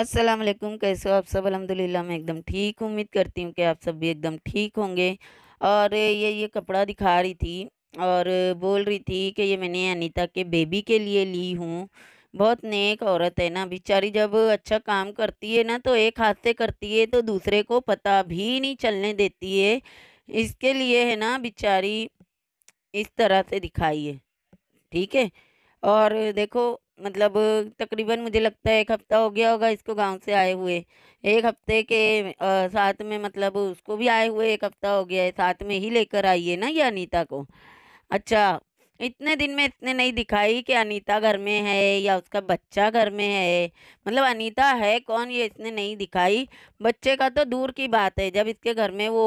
अस्सलाम वालेकुम कैसे हो आप सब अलहमदिल्ला मैं एकदम ठीक उम्मीद करती हूँ कि आप सब भी एकदम ठीक होंगे और ये ये कपड़ा दिखा रही थी और बोल रही थी कि ये मैंने अनीता के बेबी के लिए ली हूँ बहुत नेक औरत है ना बेचारी जब अच्छा काम करती है ना तो एक हाथ से करती है तो दूसरे को पता भी नहीं चलने देती है इसके लिए है ना बेचारी इस तरह से दिखाई है ठीक है और देखो मतलब तकरीबन मुझे लगता है एक हफ़्ता हो गया होगा इसको गांव से आए हुए एक हफ़्ते के आ, साथ में मतलब उसको भी आए हुए एक हफ़्ता हो गया है साथ में ही लेकर आई है ना ये अनीता को अच्छा इतने दिन में इतने नहीं दिखाई कि अनीता घर में है या उसका बच्चा घर में है मतलब अनीता है कौन ये इसने नहीं दिखाई बच्चे का तो दूर की बात है जब इसके घर में वो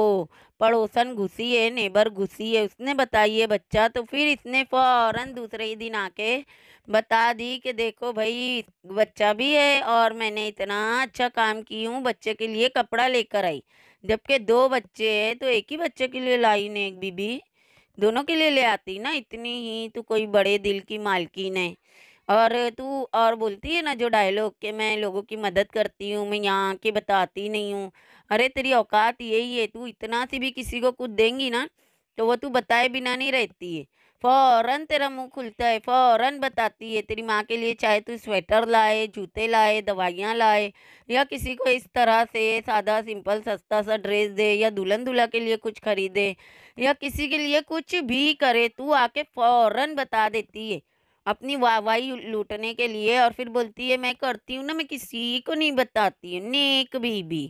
पड़ोसन घुसी है नेबर घुसी है उसने बताई है बच्चा तो फिर इसने फ़ौरन दूसरे ही दिन आके बता दी कि देखो भाई बच्चा भी है और मैंने इतना अच्छा काम की हूँ बच्चे के लिए कपड़ा लेकर आई जबकि दो बच्चे हैं तो एक ही बच्चे के लिए लाई ने एक बीबी दोनों के लिए ले आती ना इतनी ही तो कोई बड़े दिल की मालकिन है और तू और बोलती है ना जो डायलॉग के मैं लोगों की मदद करती हूँ मैं यहाँ के बताती नहीं हूँ अरे तेरी औकात यही है तू इतना सी भी किसी को कुछ देंगी ना तो वो तू बताए बिना नहीं रहती है फ़ौरन तेरा मुंह खुलता है फ़ौरन बताती है तेरी माँ के लिए चाहे तू स्वेटर लाए जूते लाए दवाइयाँ लाए या किसी को इस तरह से सादा सिंपल सस्ता सा ड्रेस दे या दुल्हन दुल्हा के लिए कुछ खरीदे या किसी के लिए कुछ भी करे तू आके फ़ौरन बता देती है अपनी वाहवाही लूटने के लिए और फिर बोलती है मैं करती हूँ ना मैं किसी को नहीं बताती हूँ नेक भी भी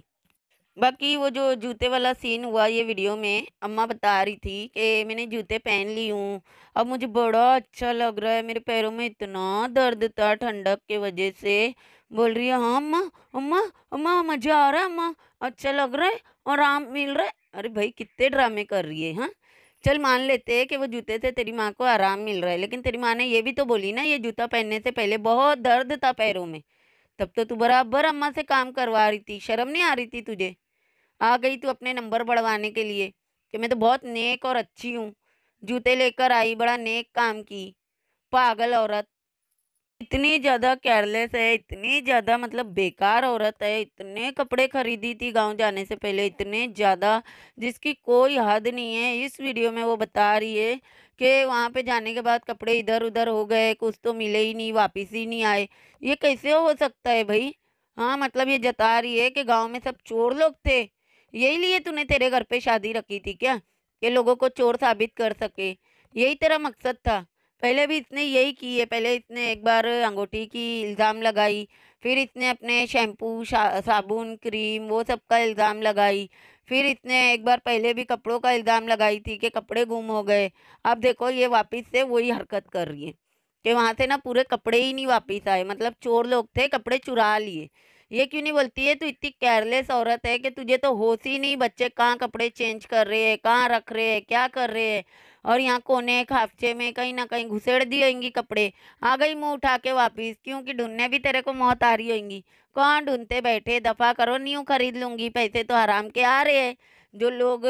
बाकी वो जो जूते वाला सीन हुआ ये वीडियो में अम्मा बता रही थी कि मैंने जूते पहन ली हूँ अब मुझे बड़ा अच्छा लग रहा है मेरे पैरों में इतना दर्द था ठंडक के वजह से बोल रही है हाँ अम्मा अम्मा अम्मा मज़ा आ रहा है अम्मा अच्छा लग रहा है आराम मिल रहा है अरे भाई कितने ड्रामे कर रही है हाँ चल मान लेते हैं कि वो जूते से तेरी माँ को आराम मिल रहा है लेकिन तेरी माँ ने ये भी तो बोली ना ये जूता पहनने से पहले बहुत दर्द था पैरों में तब तो तू बराबर अम्मा से काम करवा रही थी शर्म नहीं आ रही थी तुझे आ गई तू अपने नंबर बढ़वाने के लिए कि मैं तो बहुत नेक और अच्छी हूँ जूते लेकर आई बड़ा नेक काम की पागल औरत इतनी ज़्यादा केयरलेस है इतनी ज़्यादा मतलब बेकार औरत है इतने कपड़े खरीदी थी गांव जाने से पहले इतने ज़्यादा जिसकी कोई हद नहीं है इस वीडियो में वो बता रही है कि वहाँ पे जाने के बाद कपड़े इधर उधर हो गए कुछ तो मिले ही नहीं वापस ही नहीं आए ये कैसे हो सकता है भाई हाँ मतलब ये जता रही है कि गाँव में सब चोर लोग थे यही लिए तूने तेरे घर पर शादी रखी थी क्या कि लोगों को चोर साबित कर सके यही तेरा मकसद था पहले भी इतने यही किए पहले इतने एक बार अंगूठी की इल्ज़ाम लगाई फिर इतने अपने शैम्पू साबुन क्रीम वो सब का इल्ज़ाम लगाई फिर इतने एक बार पहले भी कपड़ों का इल्ज़ाम लगाई थी कि कपड़े गुम हो गए अब देखो ये वापस से वही हरकत कर रही है कि वहाँ से ना पूरे कपड़े ही नहीं वापस आए मतलब चोर लोग थे कपड़े चुरा लिए ये क्यों नहीं बोलती है तू इतनी केयरलेस औरत है कि तुझे तो होश ही नहीं बच्चे कहाँ कपड़े चेंज कर रहे हैं कहाँ रख रहे हैं क्या कर रहे हैं और यहाँ कोने एक में कहीं ना कहीं घुसेड़ दी होंगी कपड़े आ गई मुँह उठा के वापिस क्योंकि ढूंढने भी तेरे को मौत आ रही होंगी कौन ढूंढते बैठे दफ़ा करो न्यू खरीद लूँगी पैसे तो आराम के आ रहे हैं जो लोग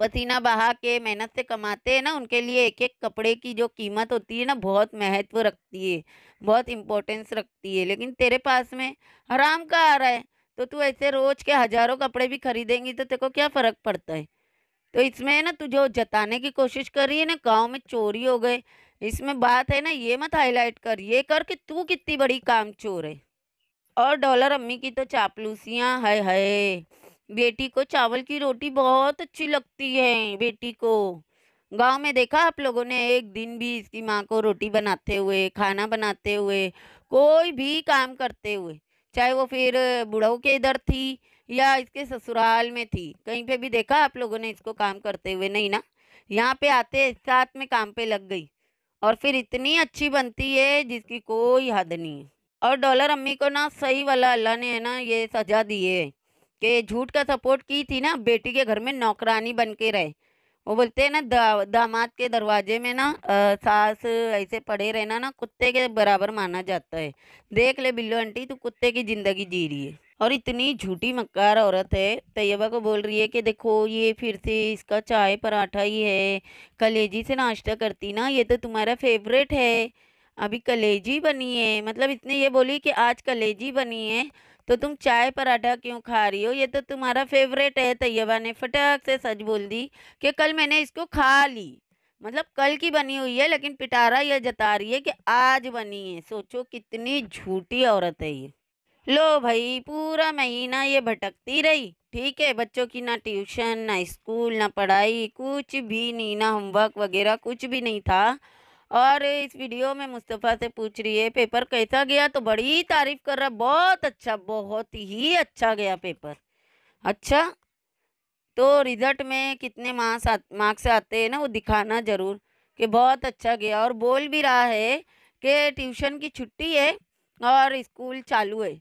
पसीना बहा के मेहनत से कमाते हैं ना उनके लिए एक एक कपड़े की जो कीमत होती है ना बहुत महत्व रखती है बहुत इम्पोर्टेंस रखती है लेकिन तेरे पास में आराम का आ रहा है तो तू ऐसे रोज के हज़ारों कपड़े भी खरीदेंगी तो तेरे को क्या फ़र्क पड़ता है तो इसमें है ना तुझे जताने की कोशिश कर रही है ना गाँव में चोरी हो गए इसमें बात है ना ये मत हाईलाइट कर ये कर कि तू कितनी बड़ी काम चोर है और डॉलर अम्मी की तो चापलूसियाँ है है बेटी को चावल की रोटी बहुत अच्छी लगती है बेटी को गांव में देखा आप लोगों ने एक दिन भी इसकी माँ को रोटी बनाते हुए खाना बनाते हुए कोई भी काम करते हुए चाहे वो फिर बुढ़ऊ के इधर थी या इसके ससुराल में थी कहीं पे भी देखा आप लोगों ने इसको काम करते हुए नहीं ना यहाँ पे आते साथ में काम पे लग गई और फिर इतनी अच्छी बनती है जिसकी कोई हद नहीं है और डॉलर अम्मी को ना सही वाला अल्लाह ने है ना ये सजा दी है कि झूठ का सपोर्ट की थी ना बेटी के घर में नौकरानी बन के रहे वो बोलते हैं ना दा, दामाद के दरवाजे में ना आ, सास ऐसे पड़े रहना ना कुत्ते के बराबर माना जाता है देख ले बिल्लो आंटी तू कुत्ते की ज़िंदगी जी रही है और इतनी झूठी मक्कार औरत है तैयबा को बोल रही है कि देखो ये फिर से इसका चाय पराठा ही है कलेजी से नाश्ता करती ना ये तो तुम्हारा फेवरेट है अभी कलेजी बनी है मतलब इसने ये बोली कि आज कलेजी बनी है तो तुम चाय पराठा क्यों खा रही हो ये तो तुम्हारा फेवरेट है तैयबा ने फटाक से सच बोल दी कि कल मैंने इसको खा ली मतलब कल की बनी हुई है लेकिन पिटारा यह जता रही है कि आज बनी है सोचो कितनी झूठी औरत है ये लो भाई पूरा महीना ये भटकती रही ठीक है बच्चों की ना ट्यूशन ना स्कूल ना पढ़ाई कुछ भी नहीं ना होमवर्क वगैरह कुछ भी नहीं था और इस वीडियो में मुस्तफ़ा से पूछ रही है पेपर कैसा गया तो बड़ी तारीफ कर रहा बहुत अच्छा बहुत ही अच्छा गया पेपर अच्छा तो रिज़ल्ट में कितने मार्क्स मार्क्स आते हैं ना वो दिखाना ज़रूर कि बहुत अच्छा गया और बोल भी रहा है कि ट्यूशन की छुट्टी है और स्कूल चालू है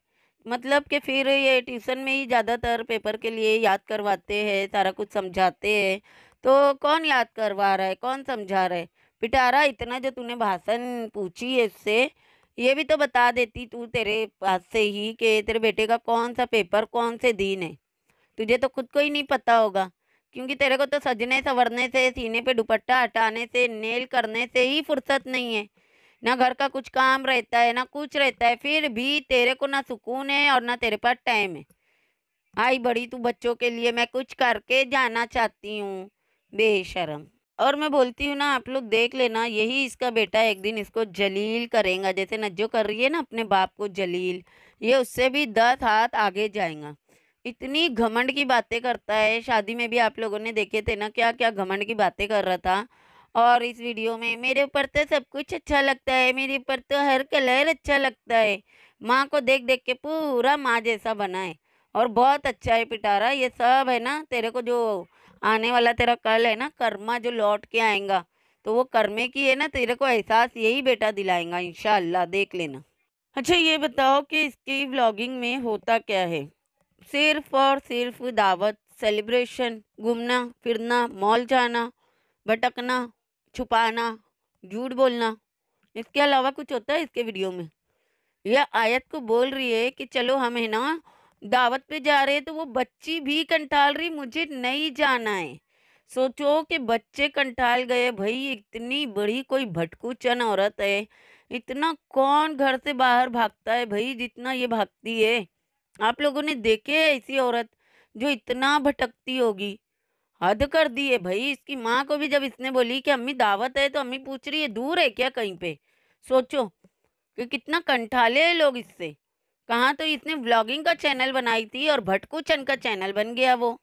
मतलब कि फिर ये ट्यूशन में ही ज़्यादातर पेपर के लिए याद करवाते हैं सारा कुछ समझाते हैं तो कौन याद करवा रहा है कौन समझा रहा है पिटारा इतना जो तूने भाषण पूछी है इससे ये भी तो बता देती तू तेरे पास से ही कि तेरे बेटे का कौन सा पेपर कौन से दिन है तुझे तो खुद को ही नहीं पता होगा क्योंकि तेरे को तो सजने संवरने से सीने पे दुपट्टा हटाने से नेल करने से ही फुर्सत नहीं है ना घर का कुछ काम रहता है ना कुछ रहता है फिर भी तेरे को ना सुकून है और ना तेरे पास टाइम है आई बड़ी तू बच्चों के लिए मैं कुछ करके जाना चाहती हूँ बेशरम और मैं बोलती हूँ ना आप लोग देख लेना यही इसका बेटा एक दिन इसको जलील करेगा जैसे नज्जो कर रही है ना अपने बाप को जलील ये उससे भी दस हाथ आगे जाएगा इतनी घमंड की बातें करता है शादी में भी आप लोगों ने देखे थे ना क्या क्या घमंड की बातें कर रहा था और इस वीडियो में मेरे ऊपर तो सब कुछ अच्छा लगता है मेरे ऊपर तो हर कलर अच्छा लगता है माँ को देख देख के पूरा माँ जैसा बना है और बहुत अच्छा है पिटारा ये सब है ना तेरे को जो आने वाला तेरा कल है ना कर्मा जो लौट के आएगा तो वो कर्मे की है ना तेरे को एहसास यही बेटा दिलाएगा इनशाला देख लेना अच्छा ये बताओ कि इसकी व्लॉगिंग में होता क्या है सिर्फ और सिर्फ दावत सेलिब्रेशन घूमना फिरना मॉल जाना भटकना छुपाना झूठ बोलना इसके अलावा कुछ होता है इसके वीडियो में यह आयत को बोल रही है कि चलो हम है ना दावत पे जा रहे हैं तो वो बच्ची भी कंटाल रही मुझे नहीं जाना है सोचो कि बच्चे कंटाल गए भाई इतनी बड़ी कोई भटकूचन औरत है इतना कौन घर से बाहर भागता है भाई जितना ये भागती है आप लोगों ने देखे है ऐसी औरत जो इतना भटकती होगी हद कर दी है भाई इसकी माँ को भी जब इसने बोली कि अम्मी दावत है तो अम्मी पूछ रही है दूर है क्या कहीं पे सोचो कि कितना कंठाले है लोग इससे कहाँ तो इसने व्लॉगिंग का चैनल बनाई थी और भटकू चंद का चैनल बन गया वो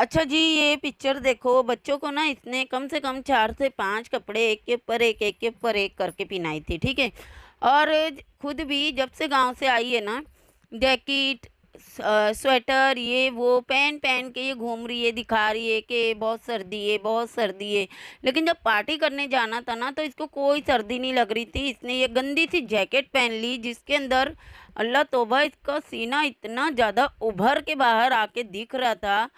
अच्छा जी ये पिक्चर देखो बच्चों को ना इसने कम से कम चार से पाँच कपड़े एक के ऊपर एक एक के ऊपर एक करके पहनाई थी ठीक है और खुद भी जब से गाँव से आई है ना जैकेट स्वेटर ये वो पहन पहन के ये घूम रही है दिखा रही है कि बहुत सर्दी है बहुत सर्दी है लेकिन जब पार्टी करने जाना था ना तो इसको कोई सर्दी नहीं लग रही थी इसने ये गंदी सी जैकेट पहन ली जिसके अंदर अल्लाह तोबा इसका सीना इतना ज़्यादा उभर के बाहर आके दिख रहा था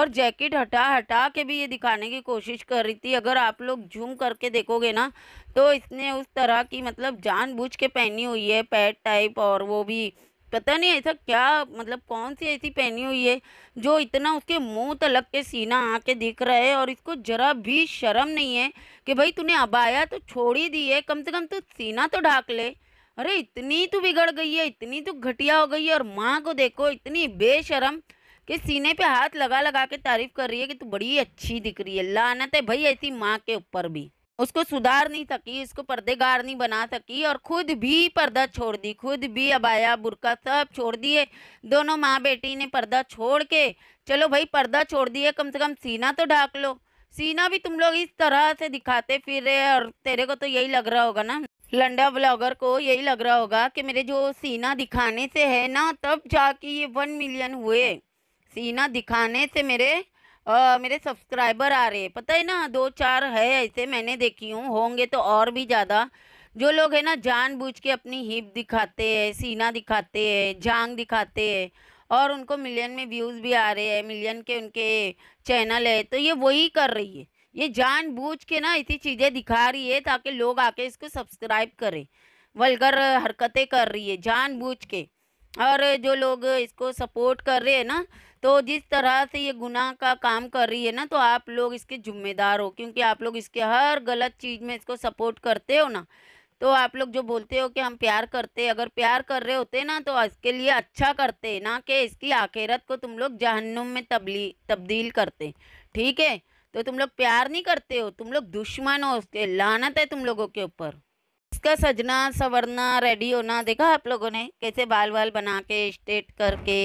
और जैकेट हटा हटा के भी ये दिखाने की कोशिश कर रही थी अगर आप लोग झूम करके देखोगे ना तो इसने उस तरह की मतलब जानबूझ के पहनी हुई है पैड टाइप और वो भी पता नहीं ऐसा क्या मतलब कौन सी ऐसी पहनी हुई है जो इतना उसके मुंह तलक के सीना आके दिख रहा है और इसको ज़रा भी शर्म नहीं है कि भाई तूने अबाया तो छोड़ ही दी है कम से कम तो सीना तो ढाक ले अरे इतनी तो बिगड़ गई है इतनी तो घटिया हो गई है और माँ को देखो इतनी बेशरम कि सीने पे हाथ लगा लगा के तारीफ़ कर रही है कि तू बड़ी अच्छी दिख रही है लानत है भाई ऐसी माँ के ऊपर भी उसको सुधार नहीं सकी उसको पर्देगार नहीं बना सकी और खुद भी पर्दा छोड़ दी खुद भी अबाया बुरका सब छोड़ दिए दोनों माँ बेटी ने पर्दा छोड़ के चलो भाई पर्दा छोड़ दिए कम से कम सीना तो ढाक लो सीना भी तुम लोग इस तरह से दिखाते फिर रहे और तेरे को तो यही लग रहा होगा ना लंडा ब्लॉगर को यही लग रहा होगा कि मेरे जो सीना दिखाने से है ना तब जाके ये वन मिलियन हुए सीना दिखाने से मेरे आ, मेरे सब्सक्राइबर आ रहे हैं पता है ना दो चार है ऐसे मैंने देखी हूँ होंगे तो और भी ज़्यादा जो लोग है ना जानबूझ के अपनी हिप दिखाते हैं सीना दिखाते हैं जांग दिखाते हैं और उनको मिलियन में व्यूज़ भी आ रहे हैं मिलियन के उनके चैनल है तो ये वही कर रही है ये जानबूझ के ना ऐसी चीज़ें दिखा रही है ताकि लोग आके इसको सब्सक्राइब करें वलगर हरकतें कर रही है जानबूझ के और जो लोग इसको सपोर्ट कर रहे हैं ना तो जिस तरह से ये गुना का काम कर रही है ना तो आप लोग इसके ज़िम्मेदार हो क्योंकि आप लोग इसके हर गलत चीज़ में इसको सपोर्ट करते हो ना तो आप लोग जो बोलते हो कि हम प्यार करते अगर प्यार कर रहे होते ना तो इसके लिए अच्छा करते ना कि इसकी आखिरत को तुम लोग जहन्नुम में तबली तब्दील करते ठीक है तो तुम लोग प्यार नहीं करते हो तुम लोग दुश्मन हो उसके लानत है तुम लोगों के ऊपर इसका सजना सवरना रेडी होना देखा आप लोगों ने कैसे बाल वाल बना के स्ट्रेट करके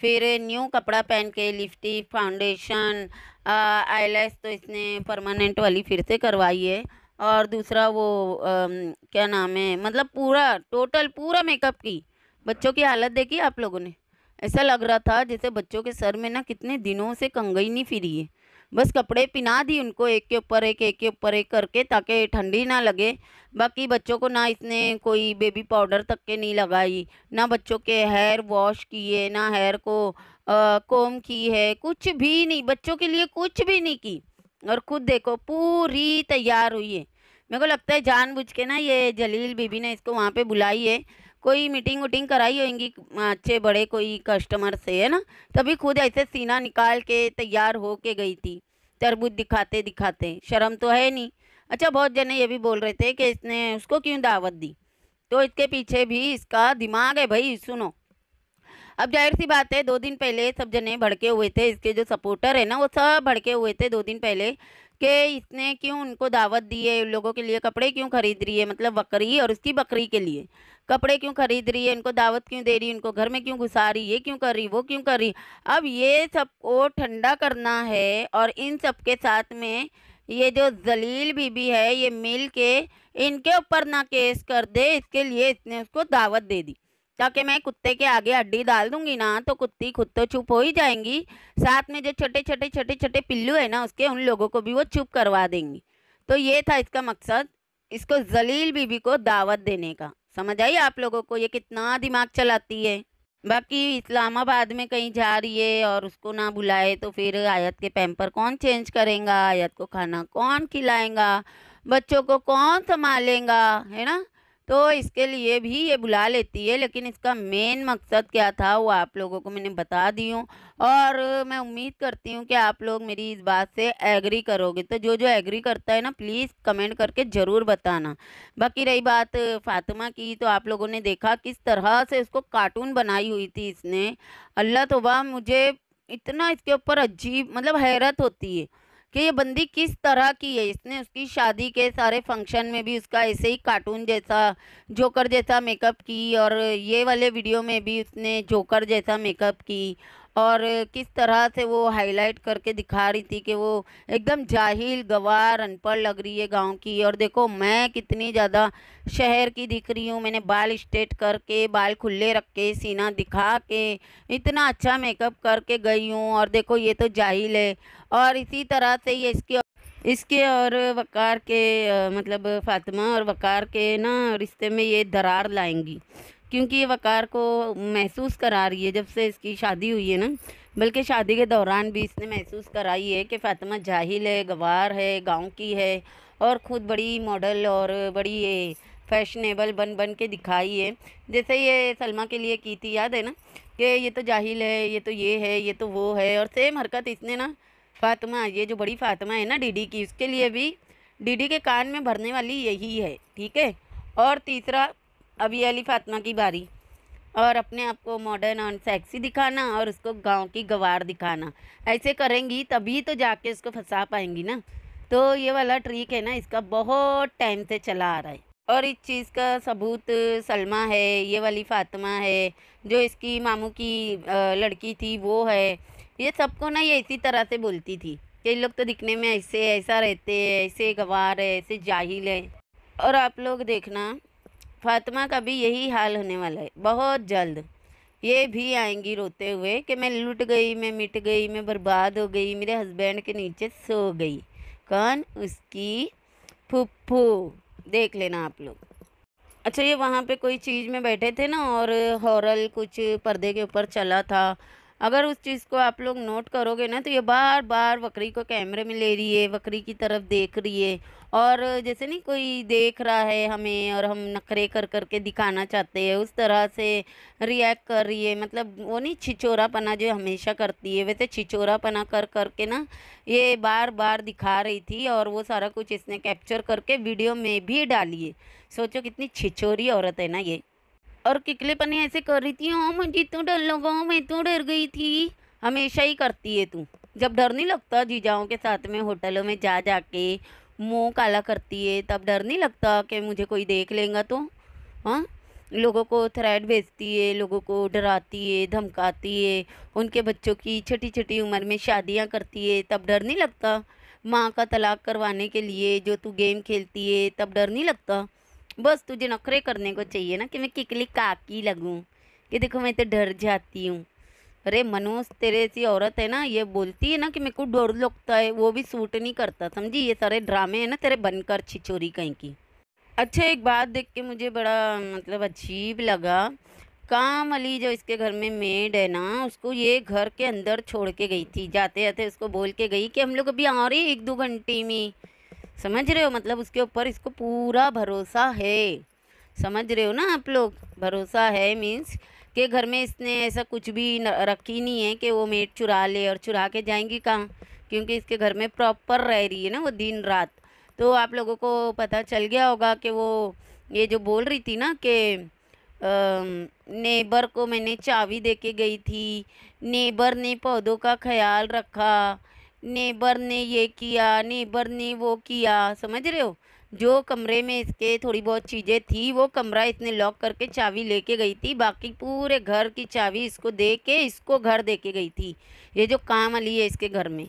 फिर न्यू कपड़ा पहन के लिपस्टिक फाउंडेशन लैस तो इसने परमानेंट वाली फिर से करवाई है और दूसरा वो आ, क्या नाम है मतलब पूरा टोटल पूरा मेकअप की बच्चों की हालत देखी आप लोगों ने ऐसा लग रहा था जैसे बच्चों के सर में ना कितने दिनों से कंगई नहीं फिरी है बस कपड़े पिना दी उनको एक के ऊपर एक एक के ऊपर एक करके ताकि ठंडी ना लगे बाकी बच्चों को ना इसने कोई बेबी पाउडर तक के नहीं लगाई ना बच्चों के हेयर वॉश किए ना हेयर को आ, कोम की है कुछ भी नहीं बच्चों के लिए कुछ भी नहीं की और खुद देखो पूरी तैयार हुई है मेरे को लगता है जानबूझ के ना ये जलील बीबी ने इसको वहाँ पे बुलाई है कोई मीटिंग उटिंग कराई होगी अच्छे बड़े कोई कस्टमर से है ना तभी खुद ऐसे सीना निकाल के तैयार हो के गई थी तरबूज दिखाते दिखाते शर्म तो है नहीं अच्छा बहुत जने ये भी बोल रहे थे कि इसने उसको क्यों दावत दी तो इसके पीछे भी इसका दिमाग है भाई सुनो अब जाहिर सी बात है दो दिन पहले सब जने भड़के हुए थे इसके जो सपोर्टर है ना वो सब भड़के हुए थे दो दिन पहले कि इसने क्यों उनको दावत दी है लोगों के लिए कपड़े क्यों खरीद रही है मतलब बकरी और उसकी बकरी के लिए कपड़े क्यों खरीद रही है इनको दावत क्यों दे रही है इनको घर में क्यों घुसा रही ये क्यों कर रही वो क्यों कर रही अब ये सबको ठंडा करना है और इन सब के साथ में ये जो जलील बीबी है ये मिल के इनके ऊपर ना केस कर दे इसके लिए इसने उसको दावत दे दी ताकि मैं कुत्ते के आगे हड्डी डाल दूंगी ना तो कुत्ती खुद तो चुप हो ही जाएंगी साथ में जो छोटे छोटे छोटे छोटे पिल्लू है ना उसके उन लोगों को भी वो चुप करवा देंगी तो ये था इसका मकसद इसको जलील बीबी को दावत देने का समझ आई आप लोगों को ये कितना दिमाग चलाती है बाकी इस्लामाबाद में कहीं जा रही है और उसको ना बुलाए तो फिर आयत के पैम्पर कौन चेंज करेगा आयत को खाना कौन खिलाएगा बच्चों को कौन संभालेगा है ना तो इसके लिए भी ये बुला लेती है लेकिन इसका मेन मकसद क्या था वो आप लोगों को मैंने बता दी हूँ और मैं उम्मीद करती हूँ कि आप लोग मेरी इस बात से एग्री करोगे तो जो जो एग्री करता है ना प्लीज़ कमेंट करके ज़रूर बताना बाकी रही बात फातिमा की तो आप लोगों ने देखा किस तरह से उसको कार्टून बनाई हुई थी इसने अल्लाह तो वाह मुझे इतना इसके ऊपर अजीब मतलब हैरत होती है कि ये बंदी किस तरह की है इसने उसकी शादी के सारे फंक्शन में भी उसका ऐसे ही कार्टून जैसा जोकर जैसा मेकअप की और ये वाले वीडियो में भी उसने जोकर जैसा मेकअप की और किस तरह से वो हाईलाइट करके दिखा रही थी कि वो एकदम जाहिल गवार अनपढ़ लग रही है गांव की और देखो मैं कितनी ज़्यादा शहर की दिख रही हूँ मैंने बाल स्ट्रेट करके बाल खुले रख के सीना दिखा के इतना अच्छा मेकअप करके गई हूँ और देखो ये तो जाहिल है और इसी तरह से ये इसके इसके और वकार के मतलब फातिमा और वकार के ना रिश्ते में ये दरार लाएंगी क्योंकि ये वक़ार को महसूस करा रही है जब से इसकी शादी हुई है ना बल्कि शादी के दौरान भी इसने महसूस कराई है कि फ़ातिमा जाहिल है गवार है गांव की है और ख़ुद बड़ी मॉडल और बड़ी ये फैशनेबल बन बन के दिखाई है जैसे ये सलमा के लिए की थी याद है ना कि ये तो जाहिल है ये तो ये है ये तो वो है और सेम हरकत इसने ना फ़ातिमा ये जो बड़ी फ़ातिमा है ना डीडी की उसके लिए भी डीडी के कान में भरने वाली यही है ठीक है और तीसरा अभी अली फातमा की बारी और अपने आप को मॉडर्न और सेक्सी दिखाना और उसको गांव की गवार दिखाना ऐसे करेंगी तभी तो जाके उसको फंसा पाएंगी ना तो ये वाला ट्रिक है ना इसका बहुत टाइम से चला आ रहा है और इस चीज़ का सबूत सलमा है ये वाली फातिमा है जो इसकी मामू की लड़की थी वो है ये सबको ना ये इसी तरह से बोलती थी कई लोग तो दिखने में ऐसे ऐसा रहते हैं ऐसे गवार है ऐसे जाहिल है और आप लोग देखना फातिमा का भी यही हाल होने वाला है बहुत जल्द ये भी आएंगी रोते हुए कि मैं लूट गई मैं मिट गई मैं बर्बाद हो गई मेरे हस्बैंड के नीचे सो गई कौन उसकी फुप्फू देख लेना आप लोग अच्छा ये वहाँ पे कोई चीज़ में बैठे थे ना और हॉरल कुछ पर्दे के ऊपर चला था अगर उस चीज़ को आप लोग नोट करोगे ना तो ये बार बार बकरी को कैमरे में ले रही है बकरी की तरफ देख रही है और जैसे नहीं कोई देख रहा है हमें और हम नखरे कर कर के दिखाना चाहते हैं उस तरह से रिएक्ट कर रही है मतलब वो नहीं छिचोरापना जो हमेशा करती है वैसे छिचोरापना कर कर के ना ये बार बार दिखा रही थी और वो सारा कुछ इसने कैप्चर करके वीडियो में भी डाली है सोचो कितनी छिचोरी औरत है ना ये और किकलेपन ऐसे कर रही थी हाँ मुझे तो डर लगा मैं तो डर गई थी हमेशा ही करती है तू जब डर नहीं लगता जीजाओं के साथ में होटलों में जा जा के मुँह काला करती है तब डर नहीं लगता कि मुझे कोई देख लेगा तो हाँ लोगों को थ्रेड भेजती है लोगों को डराती है धमकाती है उनके बच्चों की छोटी छोटी उम्र में शादियाँ करती है तब डर नहीं लगता माँ का तलाक करवाने के लिए जो तू गेम खेलती है तब डर नहीं लगता बस तुझे नखरे करने को चाहिए ना कि मैं किकली काकी लगूँ कि देखो मैं तो डर जाती हूँ अरे मनोज तेरे सी औरत है ना ये बोलती है ना कि मेरे को डर लगता है वो भी सूट नहीं करता समझी ये सारे ड्रामे हैं ना तेरे बनकर छिचोरी कहीं की अच्छा एक बात देख के मुझे बड़ा मतलब अजीब लगा काम अली जो इसके घर में मेड है ना उसको ये घर के अंदर छोड़ के गई थी जाते जाते उसको बोल के गई कि हम लोग अभी आ रहे एक दो घंटे में समझ रहे हो मतलब उसके ऊपर इसको पूरा भरोसा है समझ रहे हो ना आप लोग भरोसा है मीन्स के घर में इसने ऐसा कुछ भी रखी नहीं है कि वो मेट चुरा ले और चुरा के जाएंगी कहाँ क्योंकि इसके घर में प्रॉपर रह रही है ना वो दिन रात तो आप लोगों को पता चल गया होगा कि वो ये जो बोल रही थी ना कि नेबर को मैंने चाबी दे के गई थी नेबर ने पौधों का ख्याल रखा नेबर ने ये किया नेबर ने वो किया समझ रहे हो जो कमरे में इसके थोड़ी बहुत चीज़ें थी वो कमरा इसने लॉक करके चाबी लेके गई थी बाकी पूरे घर की चाबी इसको दे के इसको घर दे के गई थी ये जो काम वाली है इसके घर में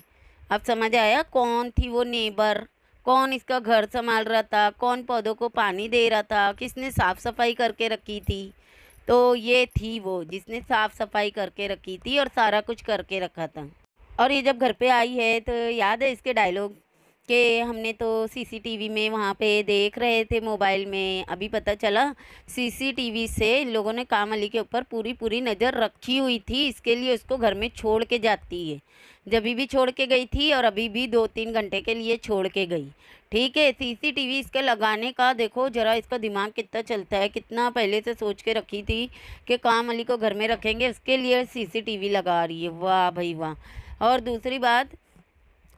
अब समझ आया कौन थी वो नेबर कौन इसका घर संभाल रहा था कौन पौधों को पानी दे रहा था किसने साफ़ सफाई करके रखी थी तो ये थी वो जिसने साफ़ सफाई करके रखी थी और सारा कुछ करके रखा था और ये जब घर पे आई है तो याद है इसके डायलॉग कि हमने तो सीसीटीवी में वहाँ पे देख रहे थे मोबाइल में अभी पता चला सीसीटीवी से इन लोगों ने काम अली के ऊपर पूरी पूरी नज़र रखी हुई थी इसके लिए उसको घर में छोड़ के जाती है जब भी छोड़ के गई थी और अभी भी दो तीन घंटे के लिए छोड़ के गई ठीक है सीसीटीवी इसके लगाने का देखो ज़रा इसका दिमाग कितना चलता है कितना पहले से सोच के रखी थी कि काम अली को घर में रखेंगे उसके लिए वी लगा रही है वाह भाई वाह और दूसरी बात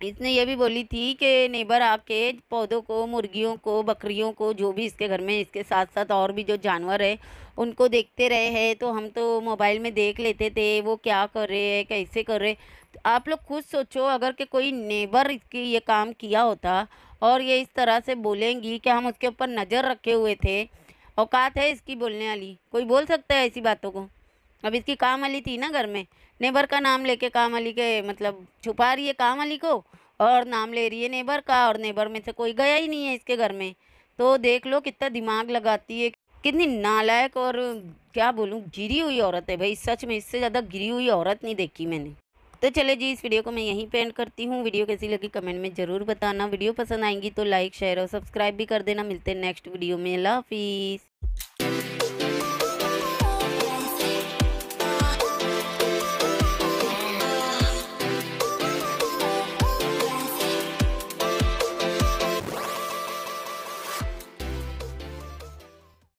इसने ये भी बोली थी कि नेबर आके पौधों को मुर्गियों को बकरियों को जो भी इसके घर में इसके साथ साथ और भी जो जानवर है उनको देखते रहे हैं तो हम तो मोबाइल में देख लेते थे वो क्या कर रहे हैं कैसे कर रहे तो आप लोग खुद सोचो अगर कि कोई नेबर इसकी ये काम किया होता और ये इस तरह से बोलेंगी कि हम उसके ऊपर नज़र रखे हुए थे औकात है इसकी बोलने वाली कोई बोल सकता है ऐसी बातों को अब इसकी काम अली थी ना घर में नेबर का नाम लेके काम अली के मतलब छुपा रही है काम अली को और नाम ले रही है नेबर का और नेबर में से कोई गया ही नहीं है इसके घर में तो देख लो कितना दिमाग लगाती है कितनी नालायक और क्या बोलूँ गिरी हुई औरत है भाई सच में इससे ज़्यादा गिरी हुई औरत नहीं देखी मैंने तो चले जी इस वीडियो को मैं यहीं पे एंड करती हूँ वीडियो कैसी लगी कमेंट में ज़रूर बताना वीडियो पसंद आएंगी तो लाइक शेयर और सब्सक्राइब भी कर देना मिलते हैं नेक्स्ट वीडियो में हाफिज़